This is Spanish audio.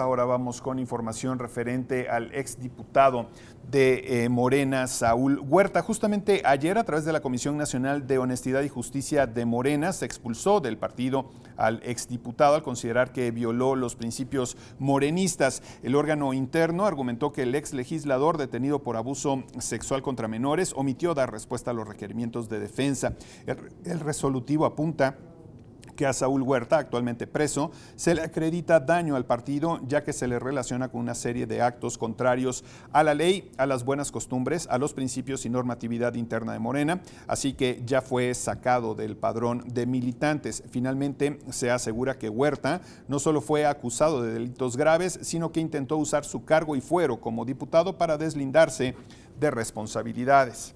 Ahora vamos con información referente al exdiputado de eh, Morena, Saúl Huerta. Justamente ayer, a través de la Comisión Nacional de Honestidad y Justicia de Morena, se expulsó del partido al exdiputado al considerar que violó los principios morenistas. El órgano interno argumentó que el ex legislador detenido por abuso sexual contra menores omitió dar respuesta a los requerimientos de defensa. el resolutivo apunta que a Saúl Huerta, actualmente preso, se le acredita daño al partido ya que se le relaciona con una serie de actos contrarios a la ley, a las buenas costumbres, a los principios y normatividad interna de Morena, así que ya fue sacado del padrón de militantes. Finalmente se asegura que Huerta no solo fue acusado de delitos graves, sino que intentó usar su cargo y fuero como diputado para deslindarse de responsabilidades.